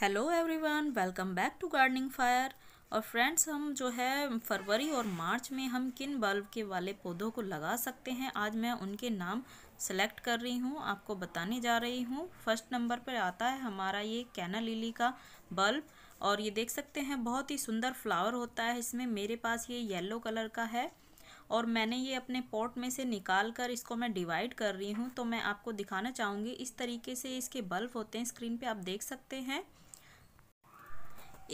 hello everyone welcome back to gardening fire और friends हम जो है फरवरी और मार्च में हम किन बल्ब के वाले पौधों को लगा सकते हैं आज मैं उनके नाम सेलेक्ट कर रही हूँ आपको बताने जा रही हूँ फर्स्ट नंबर पर आता है हमारा ये कैना लिली का बल्ब और ये देख सकते हैं बहुत ही सुंदर फ्लावर होता है इसमें मेरे पास ये येल्लो कलर का है और मैंने ये अपने पॉट में से निकाल कर इसको मैं डिवाइड कर रही हूँ तो मैं आपको दिखाना चाहूँगी इस तरीके से इसके बल्ब होते हैं स्क्रीन पे आप देख सकते हैं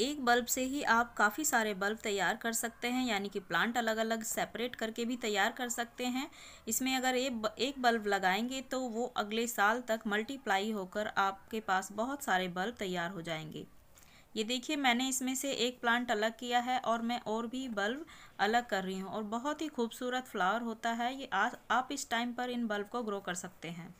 एक बल्ब से ही आप काफ़ी सारे बल्ब तैयार कर सकते हैं यानी कि प्लांट अलग अलग सेपरेट करके भी तैयार कर सकते हैं इसमें अगर एक एक बल्ब लगाएंगे तो वो अगले साल तक मल्टीप्लाई होकर आपके पास बहुत सारे बल्ब तैयार हो जाएंगे ये देखिए मैंने इसमें से एक प्लांट अलग किया है और मैं और भी बल्ब अलग कर रही हूँ और बहुत ही खूबसूरत फ्लावर होता है ये आज आप इस टाइम पर इन बल्ब को ग्रो कर सकते हैं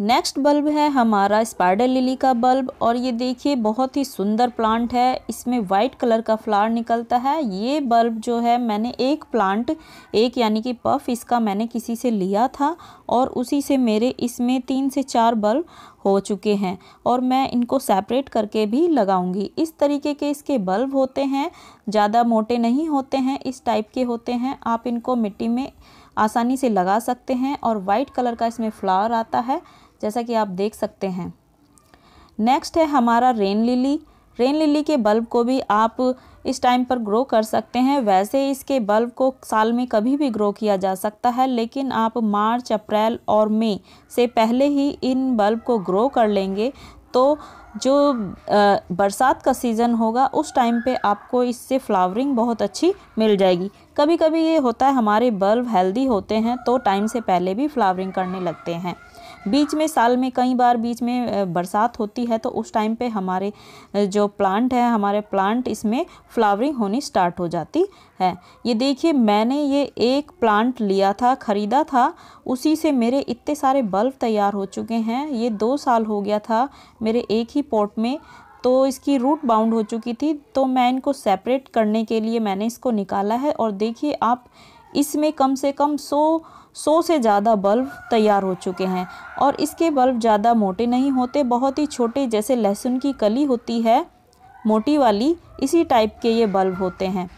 नेक्स्ट बल्ब है हमारा स्पाइडर लिली का बल्ब और ये देखिए बहुत ही सुंदर प्लांट है इसमें वाइट कलर का फ्लावर निकलता है ये बल्ब जो है मैंने एक प्लांट एक यानी कि पफ इसका मैंने किसी से लिया था और उसी से मेरे इसमें तीन से चार बल्ब हो चुके हैं और मैं इनको सेपरेट करके भी लगाऊंगी इस तरीके के इसके बल्ब होते हैं ज़्यादा मोटे नहीं होते हैं इस टाइप के होते हैं आप इनको मिट्टी में आसानी से लगा सकते हैं और वाइट कलर का इसमें फ्लावर आता है जैसा कि आप देख सकते हैं नेक्स्ट है हमारा रेन लिली रेन लिली के बल्ब को भी आप इस टाइम पर ग्रो कर सकते हैं वैसे इसके बल्ब को साल में कभी भी ग्रो किया जा सकता है लेकिन आप मार्च अप्रैल और मई से पहले ही इन बल्ब को ग्रो कर लेंगे तो जो बरसात का सीज़न होगा उस टाइम पे आपको इससे फ्लावरिंग बहुत अच्छी मिल जाएगी कभी कभी ये होता है हमारे बल्ब हेल्दी होते हैं तो टाइम से पहले भी फ्लावरिंग करने लगते हैं बीच में साल में कई बार बीच में बरसात होती है तो उस टाइम पे हमारे जो प्लांट है हमारे प्लांट इसमें फ्लावरिंग होनी स्टार्ट हो जाती है ये देखिए मैंने ये एक प्लांट लिया था ख़रीदा था उसी से मेरे इतने सारे बल्ब तैयार हो चुके हैं ये दो साल हो गया था मेरे एक ही पॉट में तो इसकी रूट बाउंड हो चुकी थी तो मैं इनको सेपरेट करने के लिए मैंने इसको निकाला है और देखिए आप इसमें कम से कम सौ सौ से ज़्यादा बल्ब तैयार हो चुके हैं और इसके बल्ब ज़्यादा मोटे नहीं होते बहुत ही छोटे जैसे लहसुन की कली होती है मोटी वाली इसी टाइप के ये बल्ब होते हैं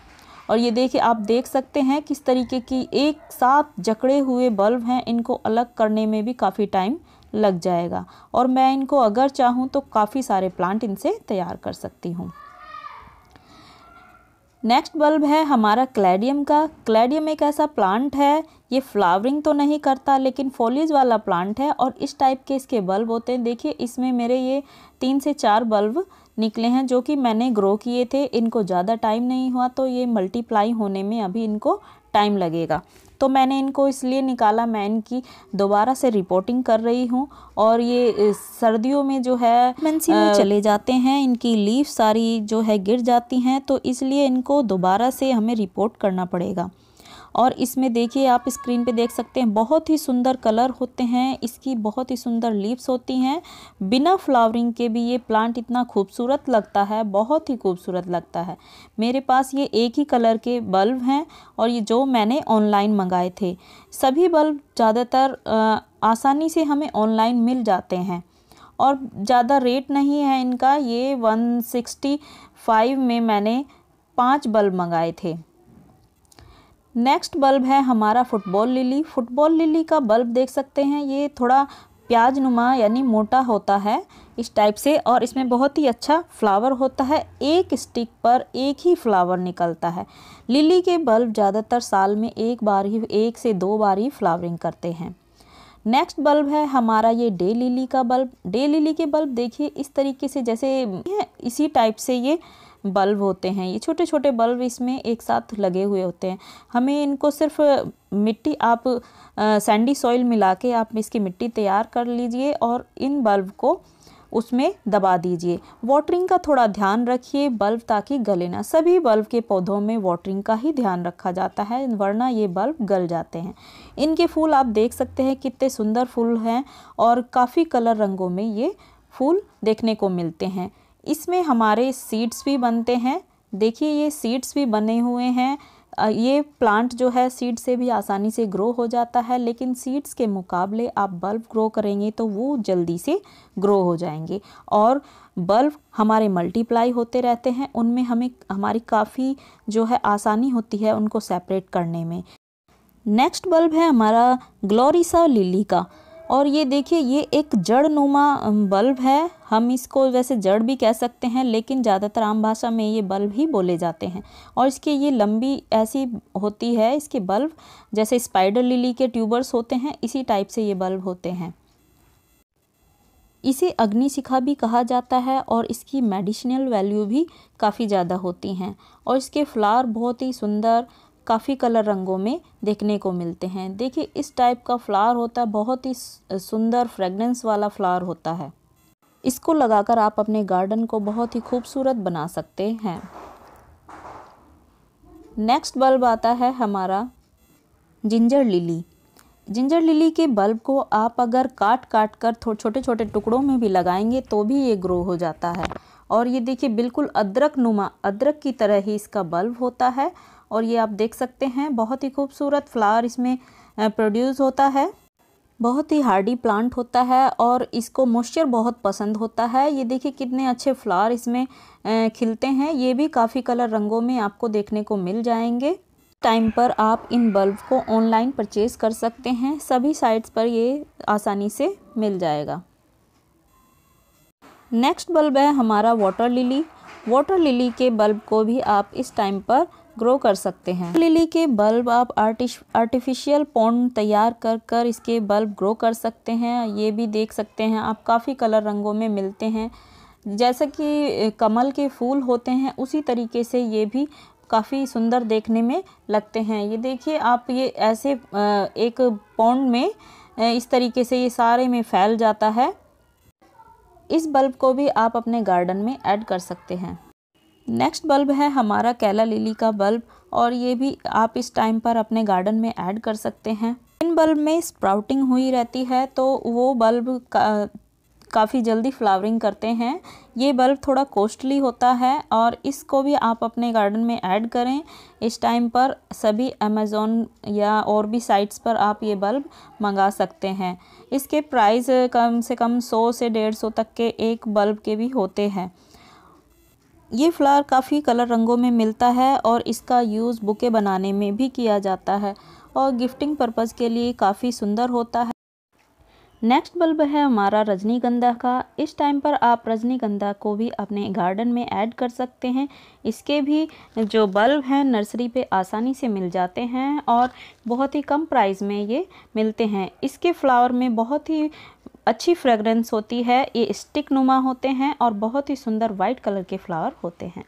और ये देखिए आप देख सकते हैं किस तरीके की एक साथ जकड़े हुए बल्ब हैं इनको अलग करने में भी काफ़ी टाइम लग जाएगा और मैं इनको अगर चाहूँ तो काफ़ी सारे प्लांट इनसे तैयार कर सकती हूँ नेक्स्ट बल्ब है हमारा क्लैडियम का क्लैडियम एक ऐसा प्लांट है ये फ्लावरिंग तो नहीं करता लेकिन फॉलीज वाला प्लांट है और इस टाइप के इसके बल्ब होते हैं देखिए इसमें मेरे ये तीन से चार बल्ब निकले हैं जो कि मैंने ग्रो किए थे इनको ज़्यादा टाइम नहीं हुआ तो ये मल्टीप्लाई होने में अभी इनको टाइम लगेगा तो मैंने इनको इसलिए निकाला मैं इनकी दोबारा से रिपोर्टिंग कर रही हूँ और ये सर्दियों में जो है में चले जाते हैं इनकी लीफ सारी जो है गिर जाती हैं तो इसलिए इनको दोबारा से हमें रिपोर्ट करना पड़ेगा और इसमें देखिए आप स्क्रीन पे देख सकते हैं बहुत ही सुंदर कलर होते हैं इसकी बहुत ही सुंदर लीव्स होती हैं बिना फ्लावरिंग के भी ये प्लांट इतना खूबसूरत लगता है बहुत ही खूबसूरत लगता है मेरे पास ये एक ही कलर के बल्ब हैं और ये जो मैंने ऑनलाइन मंगाए थे सभी बल्ब ज़्यादातर आसानी से हमें ऑनलाइन मिल जाते हैं और ज़्यादा रेट नहीं है इनका ये फाइव में मैंने पाँच बल्ब मंगाए थे नेक्स्ट बल्ब है हमारा फुटबॉल लिली फुटबॉल लिली का बल्ब देख सकते हैं ये थोड़ा प्याज नुमा यानी मोटा होता है इस टाइप से और इसमें बहुत ही अच्छा फ्लावर होता है एक स्टिक पर एक ही फ्लावर निकलता है लिली के बल्ब ज़्यादातर साल में एक बार ही एक से दो बार ही फ्लावरिंग करते हैं नेक्स्ट बल्ब है हमारा ये डे लिली का बल्ब डे लिली के बल्ब देखिए इस तरीके से जैसे इसी टाइप से ये बल्ब होते हैं ये छोटे छोटे बल्ब इसमें एक साथ लगे हुए होते हैं हमें इनको सिर्फ मिट्टी आप सैंडी सॉइल मिला के आप इसकी मिट्टी तैयार कर लीजिए और इन बल्ब को उसमें दबा दीजिए वाटरिंग का थोड़ा ध्यान रखिए बल्ब ताकि गले ना सभी बल्ब के पौधों में वाटरिंग का ही ध्यान रखा जाता है वरना ये बल्ब गल जाते हैं इनके फूल आप देख सकते हैं कितने सुंदर फूल हैं और काफ़ी कलर रंगों में ये फूल देखने को मिलते हैं इसमें हमारे सीड्स भी बनते हैं देखिए ये सीड्स भी बने हुए हैं ये प्लांट जो है सीड से भी आसानी से ग्रो हो जाता है लेकिन सीड्स के मुकाबले आप बल्ब ग्रो करेंगे तो वो जल्दी से ग्रो हो जाएंगे और बल्ब हमारे मल्टीप्लाई होते रहते हैं उनमें हमें हमारी काफ़ी जो है आसानी होती है उनको सेपरेट करने में नेक्स्ट बल्ब है हमारा ग्लोरिसा लिली का और ये देखिए ये एक जड़ नुमा बल्ब है हम इसको वैसे जड़ भी कह सकते हैं लेकिन ज़्यादातर आम भाषा में ये बल्ब ही बोले जाते हैं और इसके ये लंबी ऐसी होती है इसके बल्ब जैसे स्पाइडर लिली के ट्यूबर्स होते हैं इसी टाइप से ये बल्ब होते हैं इसे अग्नि शिखा भी कहा जाता है और इसकी मेडिसिनल वैल्यू भी काफ़ी ज़्यादा होती हैं और इसके फ्लावर बहुत ही सुंदर काफ़ी कलर रंगों में देखने को मिलते हैं देखिए इस टाइप का फ्लावर होता है बहुत ही सुंदर फ्रेगनेंस वाला फ्लावर होता है इसको लगाकर आप अपने गार्डन को बहुत ही खूबसूरत बना सकते हैं नेक्स्ट बल्ब आता है हमारा जिंजर लिली जिंजर लिली के बल्ब को आप अगर काट काट कर छोटे छोटे टुकड़ों में भी लगाएंगे तो भी ये ग्रो हो जाता है और ये देखिए बिल्कुल अदरक नुमा अदरक की तरह ही इसका बल्ब होता है और ये आप देख सकते हैं बहुत ही खूबसूरत फ्लावर इसमें प्रोड्यूस होता है बहुत ही हार्डी प्लांट होता है और इसको मॉइस्चर बहुत पसंद होता है ये देखिए कितने अच्छे फ्लावर इसमें खिलते हैं ये भी काफ़ी कलर रंगों में आपको देखने को मिल जाएंगे टाइम पर आप इन बल्ब को ऑनलाइन परचेज़ कर सकते हैं सभी साइट्स पर ये आसानी से मिल जाएगा नेक्स्ट बल्ब है हमारा वाटर लिली वाटर लिली के बल्ब को भी आप इस टाइम पर ग्रो कर सकते हैं लिली के बल्ब आप आर्टिश आर्टिफिशियल पौंड तैयार कर कर इसके बल्ब ग्रो कर सकते हैं ये भी देख सकते हैं आप काफ़ी कलर रंगों में मिलते हैं जैसा कि कमल के फूल होते हैं उसी तरीके से ये भी काफ़ी सुंदर देखने में लगते हैं ये देखिए आप ये ऐसे एक पौंड में इस तरीके से ये सारे में फैल जाता है इस बल्ब को भी आप अपने गार्डन में ऐड कर सकते हैं नेक्स्ट बल्ब है हमारा कैला लिली का बल्ब और ये भी आप इस टाइम पर अपने गार्डन में ऐड कर सकते हैं इन बल्ब में स्प्राउटिंग हुई रहती है तो वो बल्ब का काफ़ी जल्दी फ्लावरिंग करते हैं ये बल्ब थोड़ा कॉस्टली होता है और इसको भी आप अपने गार्डन में ऐड करें इस टाइम पर सभी अमेज़ोन या और भी साइट्स पर आप ये बल्ब मंगा सकते हैं इसके प्राइस कम से कम सौ से डेढ़ सौ तक के एक बल्ब के भी होते हैं ये फ्लावर काफ़ी कलर रंगों में मिलता है और इसका यूज़ बुके बनाने में भी किया जाता है और गिफ्टिंग पर्पज़ के लिए काफ़ी सुंदर होता है नेक्स्ट बल्ब है हमारा रजनीगंधा का इस टाइम पर आप रजनीगंधा को भी अपने गार्डन में ऐड कर सकते हैं इसके भी जो बल्ब हैं नर्सरी पे आसानी से मिल जाते हैं और बहुत ही कम प्राइस में ये मिलते हैं इसके फ्लावर में बहुत ही अच्छी फ्रेगरेंस होती है ये स्टिक नुमा होते हैं और बहुत ही सुंदर वाइट कलर के फ्लावर होते हैं